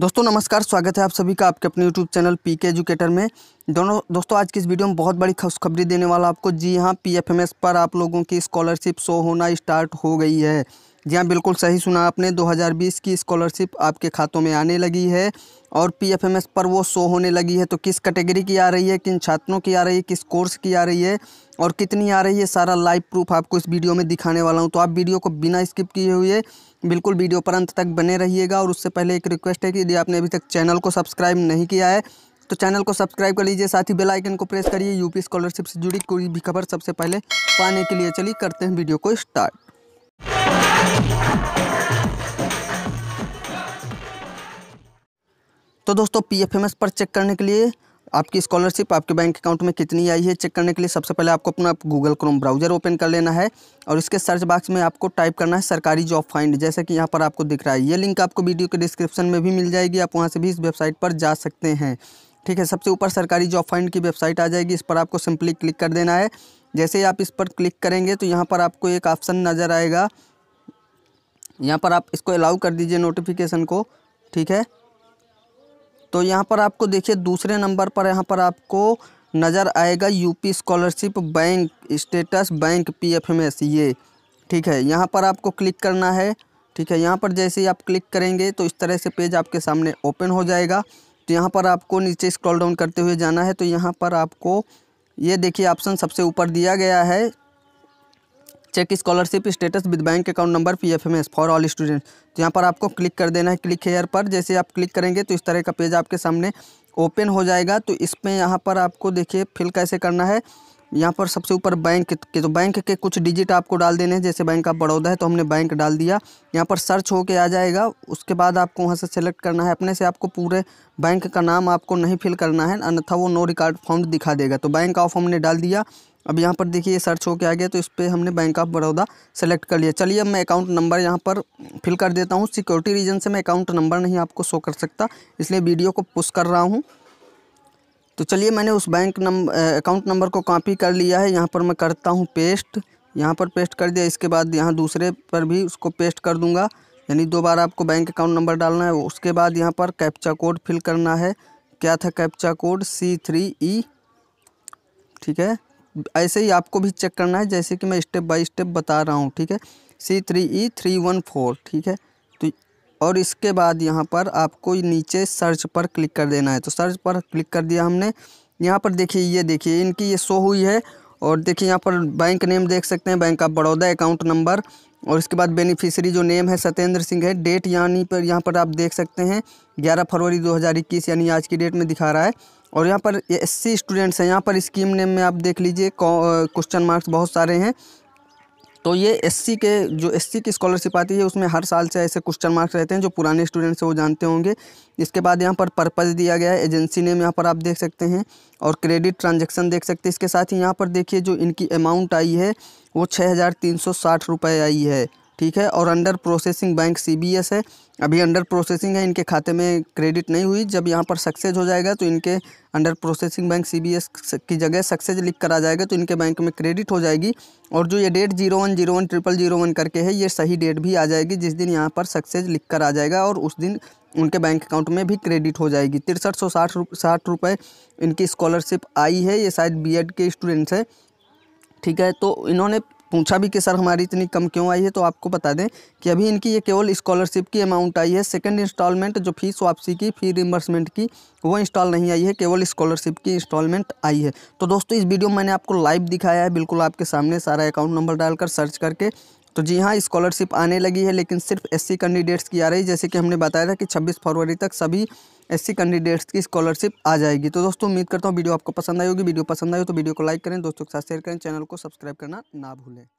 दोस्तों नमस्कार स्वागत है आप सभी का आपके अपने YouTube channel P K educator में दोनों दोस्तों आज की इस वीडियो में बहुत बड़ी खुशखबरी देने वाला आपको जी हाँ पी एफ एम एस पर आप लोगों की स्कॉलरशिप शो होना स्टार्ट हो गई है जी हाँ बिल्कुल सही सुना आपने 2020 की स्कॉलरशिप आपके खातों में आने लगी है और पी एफ एम एस पर वो शो होने लगी है तो किस कैटेगरी की आ रही है किन छात्रों की आ रही है किस कोर्स की आ रही है और कितनी आ रही है सारा लाइव प्रूफ आपको इस वीडियो में दिखाने वाला हूँ तो आप वीडियो को बिना स्किप किए हुए बिल्कुल वीडियो पर अंत तक बने रहिएगा और उससे पहले एक रिक्वेस्ट है कि यदि आपने अभी तक चैनल को सब्सक्राइब नहीं किया है तो चैनल को सब्सक्राइब कर लीजिए साथ ही बेल आइकन को प्रेस करिए यूपी स्कॉलरशिप से जुड़ी कोई भी खबर सबसे पहले पाने के लिए चलिए करते हैं वीडियो को स्टार्ट तो दोस्तों पी पर चेक करने के लिए आपकी स्कॉलरशिप आपके बैंक अकाउंट में कितनी आई है चेक करने के लिए सबसे पहले आपको अपना गूगल क्रोम ब्राउज़र ओपन कर लेना है और इसके सर्च बॉक्स में आपको टाइप करना है सरकारी जॉब फाइंड जैसे कि यहाँ पर आपको दिख रहा है ये लिंक आपको वीडियो के डिस्क्रिप्शन में भी मिल जाएगी आप वहाँ से भी इस वेबसाइट पर जा सकते हैं ठीक है सबसे ऊपर सरकारी जॉब फाइंड की वेबसाइट आ जाएगी इस पर आपको सिंपली क्लिक कर देना है जैसे ही आप इस पर क्लिक करेंगे तो यहाँ पर आपको एक ऑप्शन नज़र आएगा यहाँ पर आप इसको अलाउ कर दीजिए नोटिफिकेशन को ठीक है तो यहाँ पर आपको देखिए दूसरे नंबर पर यहाँ पर आपको नज़र आएगा UP scholarship bank status bank PFMS ये ठीक है यहाँ पर आपको क्लिक करना है ठीक है यहाँ पर जैसे ही आप क्लिक करेंगे तो इस तरह से पेज आपके सामने ओपन हो जाएगा तो यहाँ पर आपको नीचे स्क्रॉल डाउन करते हुए जाना है तो यहाँ पर आपको ये देखिए ऑप्शन सबसे ऊपर दिया गया है check scholarship status with bank account number P F M S for all student तो यहाँ पर आपको क्लिक कर देना है क्लिक हेयर पर जैसे आप क्लिक करेंगे तो इस तरह का पेज आपके सामने ओपन हो जाएगा तो इसमें यहाँ पर आपको देखिए फिल कैसे करना है यहाँ पर सबसे ऊपर बैंक के तो बैंक के कुछ डिजिट आपको डाल देने हैं जैसे बैंक ऑफ बड़ौदा है तो हमने बैंक डाल दिया यहाँ पर सर्च होके आ जाएगा उसके बाद आपको वहाँ से सेलेक्ट करना है अपने से आपको पूरे बैंक का नाम आपको नहीं फिल करना है अन्यथा वो नो रिकॉर्ड फॉर्म दिखा देगा तो बैंक ऑफ हमने डाल दिया अब यहाँ पर देखिए सर्च होके आ गया तो इस पर हमने बैंक ऑफ बड़ौदा सेलेक्ट कर लिया चलिए अब मैं अकाउंट नंबर यहाँ पर फिल कर देता हूँ सिक्योरिटी रीजन से मैं अकाउंट नंबर नहीं आपको शो कर सकता इसलिए वीडियो को पुश कर रहा हूँ तो चलिए मैंने उस बैंक नंबर अकाउंट नंबर को कॉपी कर लिया है यहाँ पर मैं करता हूँ पेस्ट यहाँ पर पेस्ट कर दिया इसके बाद यहाँ दूसरे पर भी उसको पेस्ट कर दूँगा यानी दो बार आपको बैंक अकाउंट नंबर डालना है उसके बाद यहाँ पर कैप्चा कोड फिल करना है क्या था captcha code C three E ठीक है ऐसे ही आपको भी चेक करना है जैसे कि मैं स्टेप बाय स्टेप बता रहा हूँ ठीक है C three E three one four ठीक है तो और इसके बाद यहाँ पर आपको नीचे सर्च पर क्लिक कर देना है तो सर्च पर क्लिक कर दिया हमने यहाँ पर देखिए ये देखिए इनकी ये शो हुई है और देखिए यहाँ पर बैंक नेम देख सकते हैं bank of Baroda account number और इसके बाद बेनिफिशरी जो नेम है सत्येंद्र सिंह है डेट यानी पर यहाँ पर आप देख सकते हैं 11 फरवरी 2021 यानी आज की डेट में दिखा रहा है और यहाँ पर ये सी स्टूडेंट्स हैं यहाँ पर स्कीम नेम में आप देख लीजिए क्वेश्चन मार्क्स बहुत सारे हैं तो ये एससी के जो एससी की स्कॉलरशिप आती है उसमें हर साल से ऐसे क्वेश्चन मार्क्स रहते हैं जो पुराने स्टूडेंट्स हैं वो जानते होंगे इसके बाद यहाँ पर पर्पज़ दिया गया है एजेंसी नेम यहाँ पर आप देख सकते हैं और क्रेडिट ट्रांजेक्शन देख सकते हैं इसके साथ ही यहाँ पर देखिए जो इनकी अमाउंट आई है वो छः हज़ार तीन सौ साठ रुपये आई है ठीक है और अंडर प्रोसेसिंग बैंक सी है अभी अंडर प्रोसेसिंग है इनके खाते में क्रेडिट नहीं हुई जब यहाँ पर सक्सेस हो जाएगा तो इनके अंडर प्रोसेसिंग बैंक सी की जगह सक्सेस लिख कर आ जाएगा तो इनके बैंक में क्रेडिट हो जाएगी और जो ये date zero one zero one triple zero one करके है ये सही डेट भी आ जाएगी जिस दिन यहाँ पर सक्सेस लिख कर आ जाएगा और उस दिन उनके बैंक अकाउंट में भी क्रेडिट हो जाएगी तिरसठ सौ साठ साठ रुपये इनकी स्कॉलरशिप आई है ये शायद बी के स्टूडेंट्स हैं ठीक है तो इन्होंने पूछा भी कि सर हमारी इतनी कम क्यों आई है तो आपको बता दें कि अभी इनकी ये केवल स्कॉलरशिप की अमाउंट आई है सेकंड इंस्टॉलमेंट जो फीस वापसी की फी रिम्बर्समेंट की वो इंस्टॉल नहीं आई है केवल स्कॉलरशिप की इंस्टॉलमेंट आई है तो दोस्तों इस वीडियो में मैंने आपको लाइव दिखाया है बिल्कुल आपके सामने सारा अकाउंट नंबर डालकर सर्च करके तो जी हाँ स्कॉलरशिप आने लगी है लेकिन सिर्फ एससी कैंडिडेट्स की आ रही जैसे कि हमने बताया था कि 26 फरवरी तक सभी एससी कैंडिडेट्स की स्कॉलरशिप आ जाएगी तो दोस्तों उम्मीद करता हूँ वीडियो आपको पसंद आई होगी वीडियो पसंद आई हो तो वीडियो को लाइक करें दोस्तों के साथ शेयर करें चैनल को सब्सक्राइब करना ना भूलें